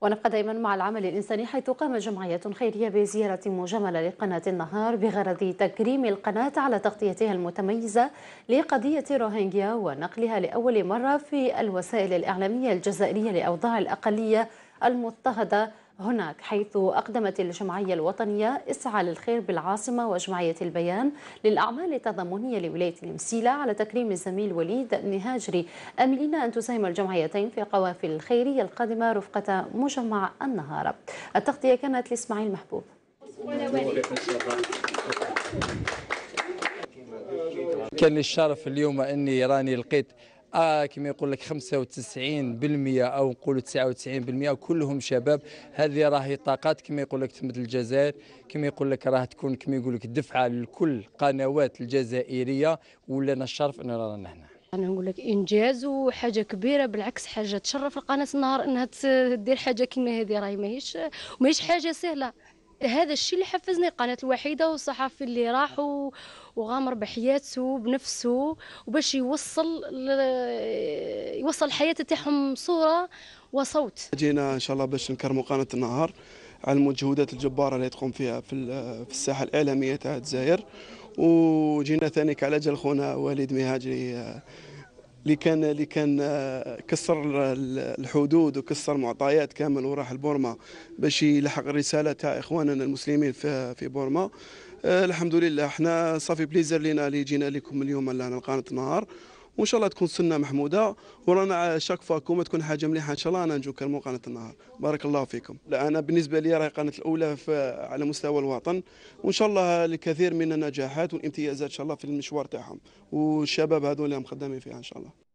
ونبقى دائما مع العمل الإنساني حيث قام جمعية خيرية بزيارة مجملة لقناة النهار بغرض تكريم القناة على تغطيتها المتميزة لقضية روهينجيا ونقلها لأول مرة في الوسائل الإعلامية الجزائرية لأوضاع الأقلية المضطهدة هناك حيث أقدمت الجمعية الوطنية اسعى للخير بالعاصمة وجمعية البيان للأعمال التضامنية لولاية المسيلة على تكريم الزميل وليد نهاجري أملين أن تساهم الجمعيتين في قوافل الخيرية القادمة رفقة مجمع النهار التغطية كانت لإسماعيل محبوب كان لي الشرف اليوم اني راني لقيت آه كما يقول لك 95% او نقولوا 99% كلهم شباب هذه راهي طاقات كما يقول لك تمثل الجزائر كما يقول لك راه تكون كما يقول لك دفعه لكل قنوات الجزائريه ولنا الشرف أننا رانا هنا انا نقول لك انجاز وحاجه كبيره بالعكس حاجه تشرف القناه النهار انها تدير حاجه كما هذه راهي ماهيش ماهيش حاجه سهله هذا الشيء اللي حفزني القناة الوحيدة والصحفي اللي راح وغامر بحياته بنفسه وباش يوصل يوصل الحياة تاعهم صورة وصوت جينا إن شاء الله باش نكرموا قناة النهار على المجهودات الجبارة اللي تقوم فيها في الساحة الإعلامية تاع الجزائر وجينا ثاني على جال خونا وليد مهاجري اللي كان اللي آه، كان كسر الحدود وكسر معطيات كامل وراح البورما باش يلحق الرساله تاع اخواننا المسلمين في في بورما آه، الحمد لله احنا صافي بليزر لينا اللي جينا لكم اليوم لنا لقناه نهار وان شاء الله تكون سنه محموده ورانا شاك فاكو ما تكون حاجه مليحه ان شاء الله انا نجو نكلموا قناه النهار بارك الله فيكم لا انا بالنسبه لي راهي قناه الاولى على مستوى الوطن وان شاء الله الكثير من النجاحات والامتيازات ان شاء الله في المشوار تاعهم والشباب هذول اللي مخدمين فيها ان شاء الله